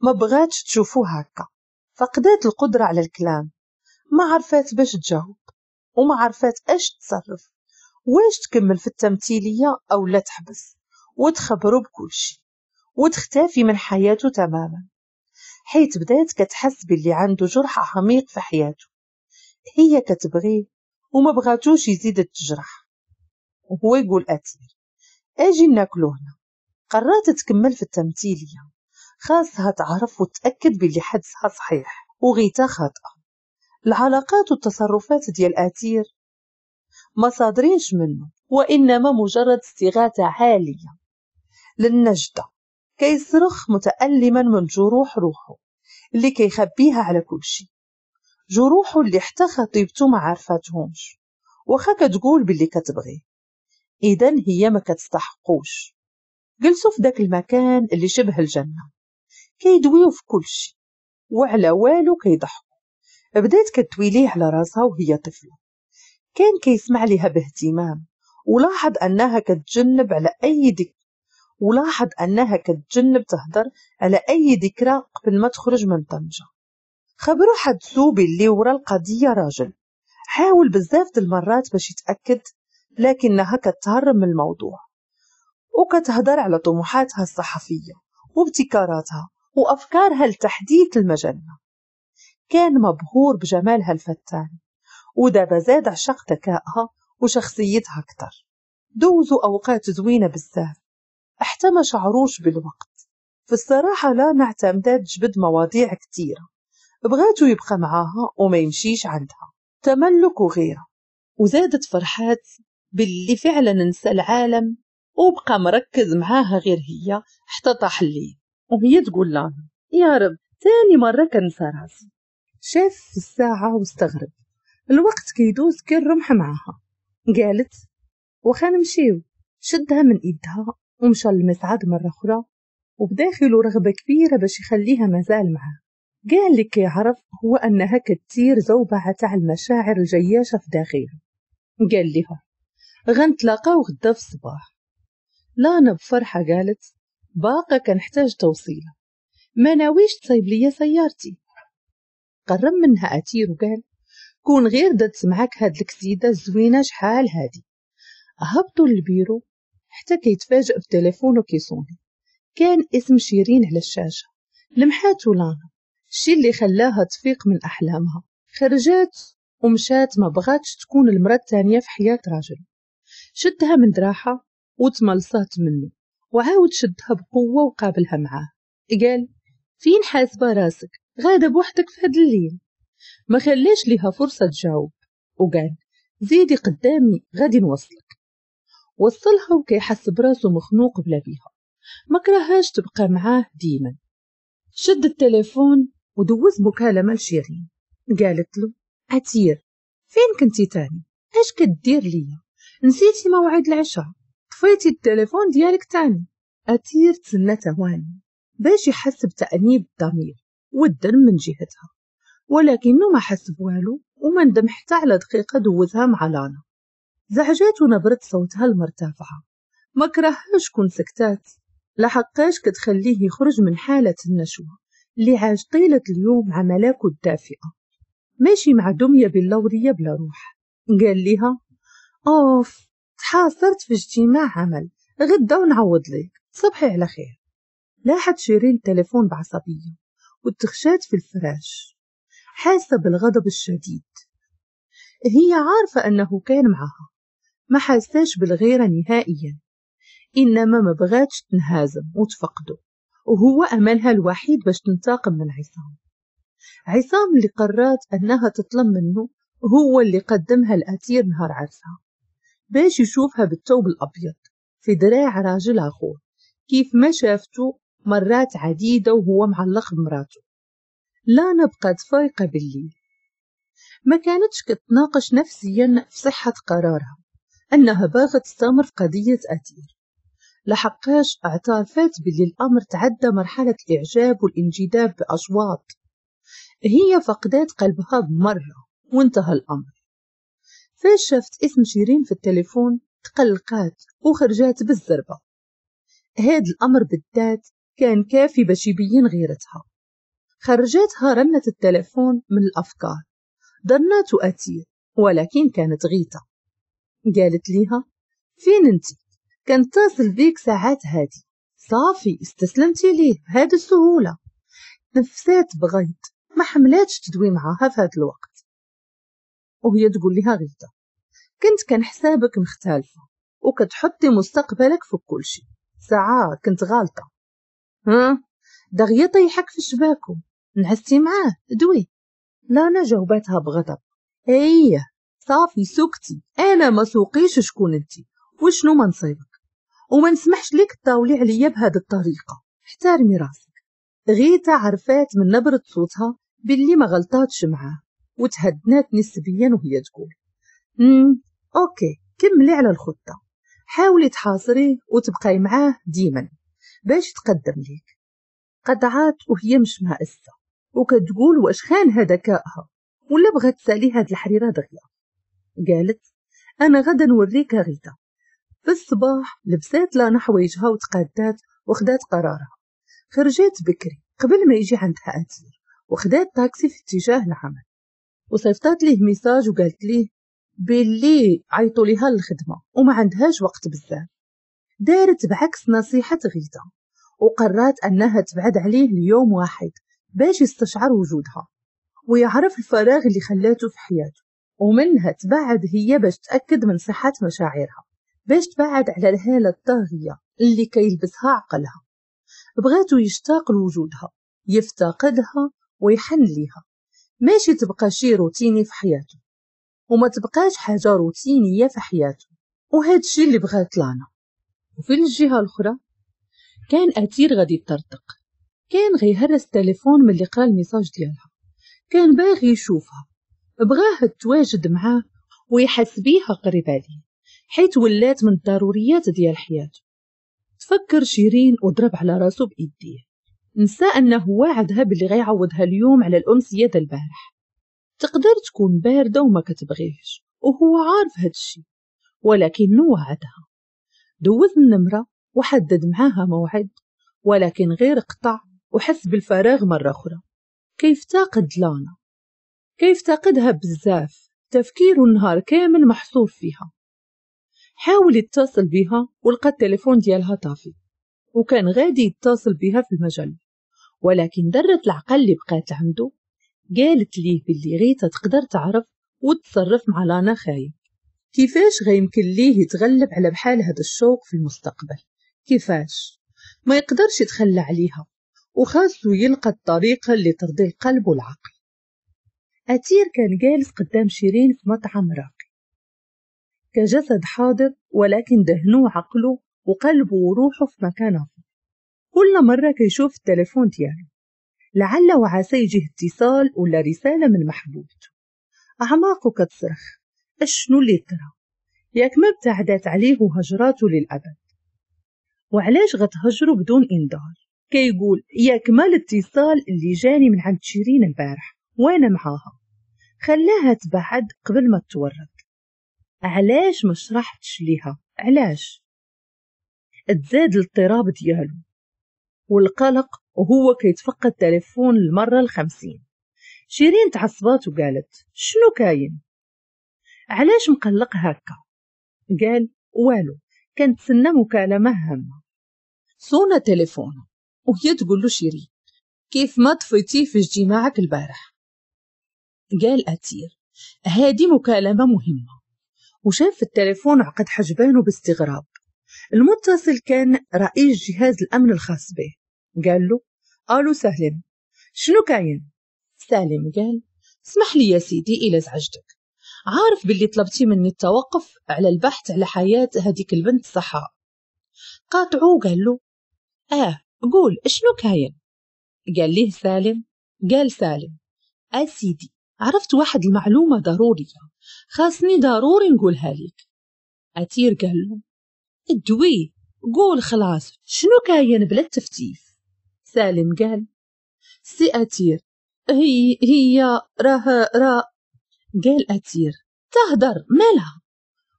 ما بغاتش تشوفه هكا فقدت القدرة على الكلام ما عرفات باش تجاوب وما عرفات اش تصرف واش تكمل في التمثيلية أو لا تحبس وتخبرو بكل شي وتختفي من حياته تماما حيث بدات كتحس باللي عنده جرح عميق في حياته هي كتبغيه وما بغاتوش يزيد التجرح وهو يقول أتير أجي ناكلو هنا قررت تكمل في التمثيلية خاصها تعرف وتأكد باللي حدسها صحيح وغيتا خاطئة العلاقات والتصرفات ديال أتير ما صادرينش منه وإنما مجرد استغاثة عالية للنجدة كيصرخ متألما من جروح روحه اللي كيخبيها على كل شي جروحه اللي حتى خطيبته ما عرفاتهمش واخا كتقول باللي كتبغي اذا هي ما كتستحقوش جلسوا في داك المكان اللي شبه الجنه كيدويو في كل شي وعلى والو كيضحكوا بدات كتوي ليه على راسها وهي طفله كان كيسمع ليها باهتمام ولاحظ انها كتجنب على اي ولاحظ أنها كتجنب تهدر على أي ذكرى قبل ما تخرج من طنجة خبروا حد سوبي اللي ورا القضية راجل حاول بزاف د المرات باش يتأكد لكنها كتهرب من الموضوع وكتهضر على طموحاتها الصحفية وابتكاراتها وأفكارها لتحديث المجلة كان مبهور بجمالها الفتان ودابا زاد عشق ذكائها وشخصيتها أكتر دوزوا أوقات زوينة بزاف ما شعروش بالوقت فالصراحة لانا معتمدات جبد مواضيع كتيرة بغاتو يبقى معاها وما يمشيش عندها تملك وغيره وزادت فرحات باللي فعلا نسى العالم وبقى مركز معاها غير هي حتى طاح الليل وهي تقول لانا يا رب تاني مرة كنسى راسي شاف في الساعة واستغرب الوقت كيدوز كالرمح معاها قالت وخا نمشيو شدها من ايدها ومشى لمسعد مرة أخرى وبداخله رغبة كبيرة باش يخليها مازال معاه قال اللي كيعرف هو أنها كتير زوبعة تاع المشاعر الجياشة في داخله قال لها غنتلاقاو غدا في الصباح لانا بفرحة قالت باقا كنحتاج توصيلة ما ناويش تصيب ليا سيارتي قرب منها أتير وقال كون غير دت معاك هاد الكسيدة الزوينة شحال هادي هبطوا للبيرو حتى كيتفاجئ في تليفونه كيصوني كان اسم شيرين على الشاشة لمحاتو لانا الشي اللي خلاها تفيق من أحلامها خرجات ومشات ما بغاتش تكون المرة الثانية في حياة راجل شدها من دراحة وتملصات منه وعاود شدها بقوة وقابلها معاه قال فين حاسبة راسك غادة بوحدك في هاد الليل ما خليش ليها فرصة تجاوب وقال زيدي قدامي غادي نوصلك وصلها وكان يحس براسه مخنوق بلا بيها ما كرهاش تبقى معاه ديما شد التليفون ودوز مكالمة لشيرين قالت له أتير فين كنتي تاني اش كدير ليا نسيتي موعد العشاء طفيتي التليفون ديالك تاني أثير تسنى ثواني باش يحس بتأنيب الضمير والدم من جهتها ولكنه ما حس بوالو وما ندم حتى على دقيقة دوزها مع لانا زعجات ونبرت صوتها المرتفعة ما كرههاش كون سكتات لحقاش كتخليه يخرج من حالة النشوة اللي عاش طيلة اليوم مع ملاكه الدافئة ماشي مع دمية باللورية بلا روح قال ليها أوف تحاصرت في اجتماع عمل غدا ونعوض لك صبحي على خير لاحت شيرين التليفون بعصبية وتخشات في الفراش حاسة بالغضب الشديد هي عارفة أنه كان معها ما حاساش بالغيرة نهائيا إنما ما بغاتش تنهزم وتفقده وهو أملها الوحيد باش تنتقم من عصام عصام اللي قررت أنها تطلب منه هو اللي قدمها الأثير نهار عرسها باش يشوفها بالثوب الأبيض في دراع راجل أخوه كيف ما شافته مرات عديدة وهو معلق بمراته لا بقت فايقة بالليل ما كانتش كتناقش نفسيا في صحة قرارها أنها باغت تستمر في قضية أثير لحقاش اعترفت باللي الأمر تعدى مرحلة الإعجاب والانجذاب بأشواط هي فقدات قلبها بمرة وانتهى الأمر فاش شافت اسم شيرين في التليفون تقلقات وخرجات بالزربة هاد الأمر بالذات كان كافي باش يبين غيرتها خرجتها رنت التليفون من الأفكار ظنته أثير ولكن كانت غيطة قالت ليها فين انت تصل بيك ساعات هادي صافي استسلمتي ليه بهاد السهولة نفسات بغيض ما حملاتش تدوي معاها في هاد الوقت وهي تقول لها غيدا كنت كان حسابك مختلفة وكتحطي مستقبلك في كل شيء ساعة كنت غالطة ها دغيا طيحك في شباكو نعستي معاه دوي لانا جاوباتها بغضب ايه صافي سكتي انا ما سوقيش شكون انت وشنو نصيبك وما نسمحش لك تطاولي عليا بهاد الطريقه احترمي راسك غيتا عرفات من نبره صوتها باللي ما غلطاتش معاه وتهدنات نسبيا وهي تقول امم اوكي كملي على الخطه حاولي تحاصريه وتبقاي معاه ديما باش تقدم ليك قطعات وهي مش مهأسة وكتقول واش خان كاها ولا بغات تسالي هاد الحريرة دغيا قالت أنا غدا نوريك غيتا في الصباح لبسات لانا حوايجها وتقادات وخدات قرارها خرجت بكري قبل ما يجي عندها أثير وخدات تاكسي في اتجاه العمل وصيفطات ليه ميساج وقالت ليه باللي عيطوا ليها الخدمة وما عندهاش وقت بزاف دارت بعكس نصيحة غيتا وقررت أنها تبعد عليه ليوم واحد باش يستشعر وجودها ويعرف الفراغ اللي خلاته في حياته ومنها تبعد هي باش تأكد من صحة مشاعرها باش تبعد على الهالة الطاغية اللي كيلبسها عقلها بغاتو يشتاق لوجودها يفتقدها ويحن ليها ماشي تبقى شي روتيني في حياته وما تبقاش حاجة روتينية في حياته وهذا الشيء اللي بغات لانا وفي الجهة الأخرى كان أثير غادي يطرطق كان غيهرس التليفون ملي قرا الميساج ديالها كان باغي يشوفها بغاه تواجد معاه ويحس بيها قريبة ليه حيت ولات من الضروريات ديال حياته تفكر شيرين وضرب على راسو بإيديه نسى أنه وعدها باللي غيعوضها اليوم على الأمسية ديال البارح تقدر تكون باردة وما كتبغيهش وهو عارف هادشي ولكن وعدها دوز النمرة وحدد معاها موعد ولكن غير قطع وحس بالفراغ مرة أخرى كيف تاقد لانا كيفتقدها بزاف تفكير النهار كامل محصور فيها حاول يتصل بها ولقى التليفون ديالها طافي وكان غادي يتصل بها في المجال ولكن درة العقل اللي بقات عنده قالت ليه باللي غيتا تقدر تعرف وتتصرف مع لانا خايب كيفاش غيمكن ليه يتغلب على بحال هذا الشوق في المستقبل كيفاش ما يقدرش يتخلى عليها وخاصو يلقى الطريقة اللي ترضي القلب والعقل أتير كان جالس قدام شيرين في مطعم راقي كجسد حاضر ولكن دهنوه عقله وقلبه وروحه في مكان آخر كل مرة كيشوف التليفون ديالو لعل وعسى يجيه اتصال ولا رسالة من محبوبته أعماقه كتصرخ أشنو اللي ترى ياك ما ابتعدت عليه هجراته للأبد وعلاش غتهجره بدون إنذار كيقول ياك ما الاتصال اللي جاني من عند شيرين البارح وانا معاها خلاها تبعد قبل ما تورط علاش ما شرحتش ليها علاش تزاد الاضطراب ديالو والقلق وهو كيتفقد التليفون المرة الخمسين شيرين تعصبات وقالت شنو كاين علاش مقلق هكا قال والو سنة مكالمة هامة صونا تليفونه وهي تقول له شيرين كيف ما طفيتيه في اجتماعك البارح قال أتير هذه مكالمة مهمة وشاف التليفون عقد حجبانه باستغراب المتصل كان رئيس جهاز الأمن الخاص به قال له ألو سهلا شنو كاين؟ سالم قال اسمح لي يا سيدي إلى زعجتك عارف باللي طلبتي مني التوقف على البحث على حياة هذيك البنت صحاء قاطعو قال له آه قول شنو كاين؟ قال ليه سالم قال سالم أسيدي آه، عرفت واحد المعلومة ضرورية خاصني ضروري نقولها لك أتير قال له ادوي قول خلاص شنو كاين بلا التفتيف سالم قال سي أتير هي هي راه را قال أتير تهدر مالها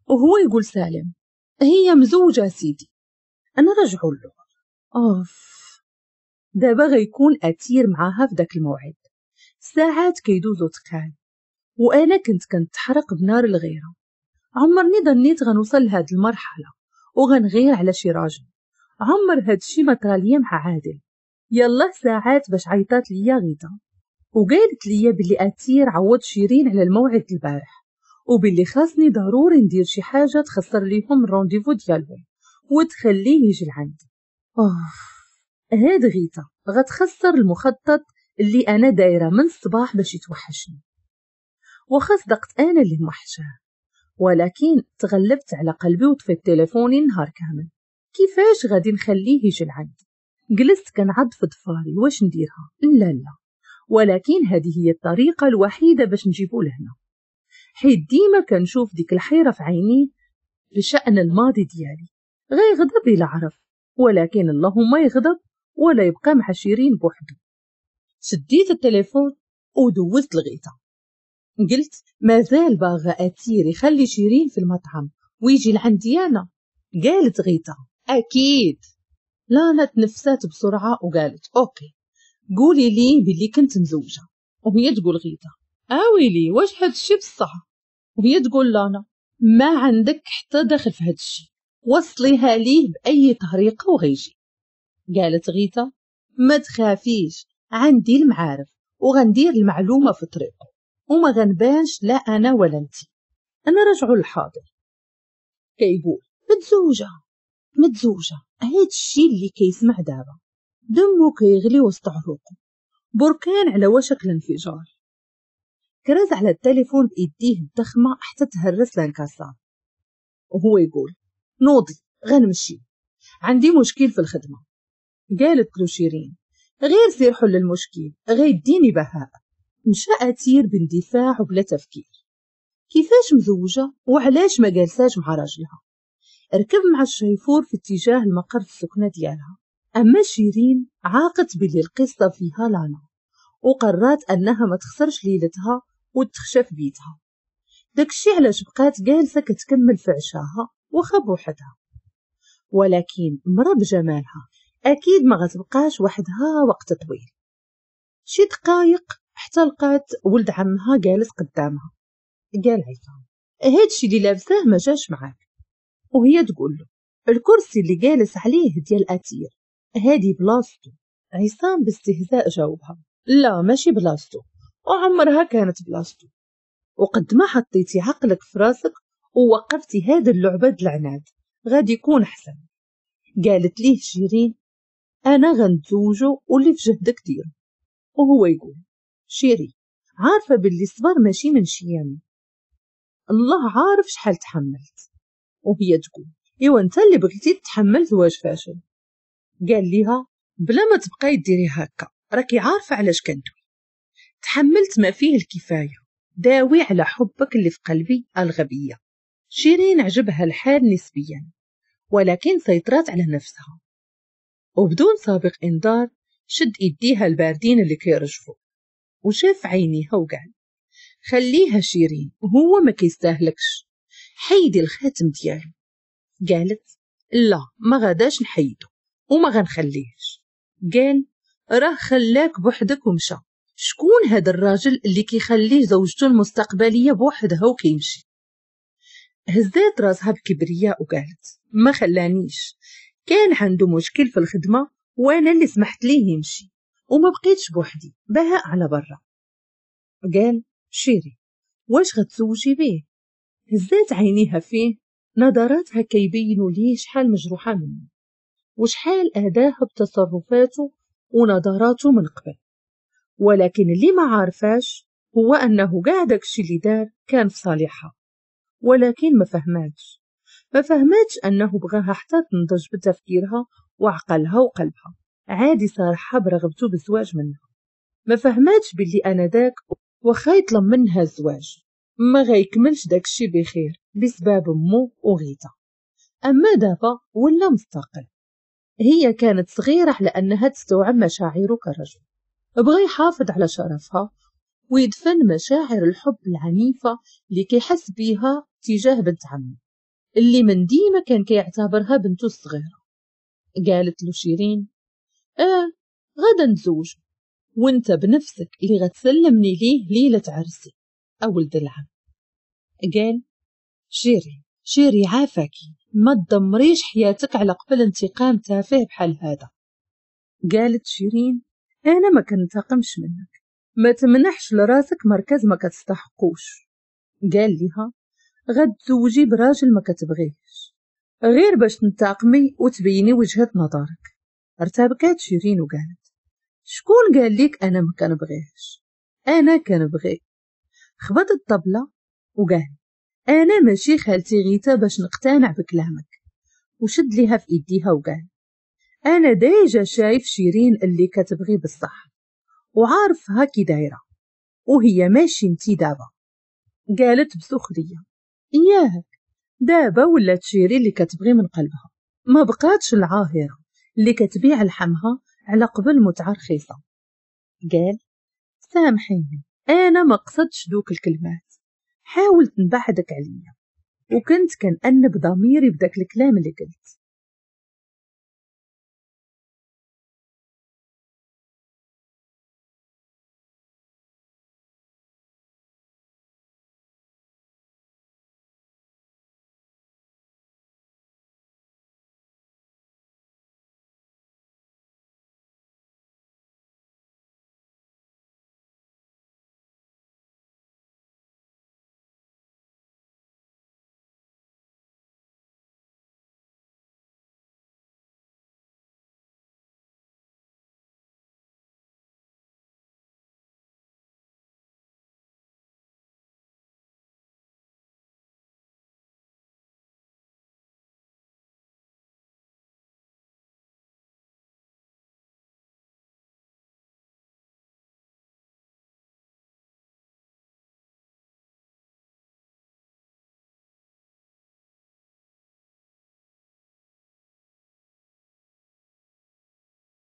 وهو يقول سالم هي مزوجة سيدي أنا رجعوا له أوف دابا غيكون أتير معاها في داك الموعد ساعات كيدوزو تقال وانا كنت كنتحرق بنار الغيره عمرني ظنيت غنوصل لهاد المرحله وغنغير على شي راجل عمر هادشي ما ليا مع عادل يلا ساعات باش عيطات ليا غيدا وقالت ليا بلي أثير عوض شيرين على الموعد البارح وبلي خاصني ضروري ندير شي حاجة تخسر ليهم الرونديفو ديالهم وتخليه يجي لعندي اوف هاد غيتا غتخسر المخطط اللي أنا دايرة من الصباح باش يتوحشني وخا صدقت أنا اللي موحشاه ولكن تغلبت على قلبي وطفيت تليفوني نهار كامل كيفاش غادي نخليه يجي لعندي جلست كنعض في ضفاري واش نديرها لا لا ولكن هذه هي الطريقة الوحيدة باش نجيبو لهنا حيت ديما كنشوف ديك الحيرة في عيني بشأن الماضي ديالي غيغضب الى عرف ولكن اللهم يغضب ولا يبقى مع شيرين بوحدو شديت التليفون ودولت لغيتها قلت مازال باغا أثير يخلي شيرين في المطعم ويجي لعندي أنا قالت غيتا أكيد لانا تنفست بسرعة وقالت أوكي قولي لي باللي كنت مزوجة وهي تقول غيتا آويلي واش هاد الشي بصح وهي تقول لانا ما عندك حتى دخل في هاد الشي وصليها ليه بأي طريقة وغيجي قالت غيتا ما تخافيش عندي المعارف وغندير المعلومة في طريقه وما غنبانش لا أنا ولا انتي أنا رجع للحاضر كيقول متزوجة متزوجة هاد الشي اللي كيسمع دابا دمو كيغلي وسط عروقه بركان على وشك الانفجار كرز على التليفون بإيديه الضخمة حتى تهرس لانكاسار وهو يقول نوضي غنمشي عندي مشكل في الخدمة قالت له شيرين غير سير حل المشكل غير ديني بهاء مشى أتير باندفاع وبلا تفكير كيفاش مزوجة وعلاش ما جالساش مع راجلها ركب مع الشيفور في اتجاه المقر السكنة ديالها أما شيرين عاقت بلي القصة فيها لانا وقررت أنها ما تخسرش ليلتها وتخشف في بيتها داكشي علاش بقات جالسة كتكمل في عشاها وخا بوحدها ولكن مرة بجمالها أكيد ما غتبقاش وحدها وقت طويل شي دقايق حتى لقات ولد عمها جالس قدامها قال عصام هادشي اللي لابساه ما جاش معاك وهي تقول له الكرسي اللي جالس عليه ديال أتير هادي بلاصتو عصام باستهزاء جاوبها لا ماشي بلاصتو وعمرها كانت بلاصتو وقد ما حطيتي عقلك في راسك ووقفتي هاد اللعبة د العناد غادي يكون أحسن قالت ليه شيرين أنا غنتزوجو واللي في جهدك دير وهو يقول شيري عارفة باللي الصبر ماشي من شيامي الله عارف شحال تحملت وهي تقول إيوا انت اللي بغيتي تتحمل زواج فاشل قال ليها بلا ما تبقاي ديري هكا راكي عارفة علاش كندوي تحملت ما فيه الكفاية داوي على حبك اللي في قلبي الغبية شيرين عجبها الحال نسبيا ولكن سيطرات على نفسها وبدون سابق إنذار شد إيديها الباردين اللي كيرجفوا وشاف عينيها وقال خليها شيرين وهو ما كيستاهلكش حيدي الخاتم ديالو قالت لا ما غاداش نحيدو وما غنخليهش قال راه خلاك بوحدك ومشى شكون هذا الراجل اللي كيخليه زوجته المستقبليه بوحدها وكيمشي هزات راسها بكبرياء وقالت ما خلانيش كان عنده مشكل في الخدمة وأنا اللي سمحت ليه يمشي وما بقيتش بوحدي بها على برا قال شيري واش غتزوجي بيه هزات عينيها فيه نظراتها كيبينوا ليه شحال مجروحة منه وشحال أداها بتصرفاته ونظراته من قبل ولكن اللي ما عارفاش هو أنه كاع داكشي اللي دار كان في صالحها ولكن ما فهماتش ما فهمتش أنه بغاها حتى تنضج بتفكيرها وعقلها وقلبها عادي صار برغبته بالزواج منها ما فهمتش باللي أنا داك وخا يطلب منها الزواج ما غيكملش داكشي بخير بسبب مو وغيتا أما دابا ولا مستقل هي كانت صغيرة على أنها تستوعب مشاعره كرجل بغى يحافظ على شرفها ويدفن مشاعر الحب العنيفة اللي كيحس بيها تجاه بنت عمه اللي من ديما كان كيعتبرها بنته الصغيرة قالت له شيرين اه غدا نزوج وانت بنفسك اللي غتسلمني ليه ليلة عرسي أولد العم قال شيري شيري عافاكي ما تدمريش حياتك على قبل انتقام تافه بحال هذا قالت شيرين انا ما كنتقمش منك ما تمنحش لراسك مركز ما كتستحقوش قال لها غد تزوجي براجل ما كتبغيهش غير باش تنتقمي وتبيني وجهة نظرك ارتبكات شيرين وقالت شكون قال لك انا ما كنبغيهش انا كنبغي خبط الطبلة وقال انا ماشي خالتي غيتا باش نقتنع بكلامك وشد ليها في ايديها وقال انا ديجا شايف شيرين اللي كتبغي بصح وعارفها كي دايره وهي ماشي انتي دابا قالت بسخريه إياك دابا ولا تشيري اللي كتبغي من قلبها ما بقاتش العاهرة اللي كتبيع لحمها على قبل متعة رخيصة قال سامحيني أنا ما قصدش دوك الكلمات حاولت نبعدك عليا وكنت كنأنب ضميري بداك الكلام اللي قلت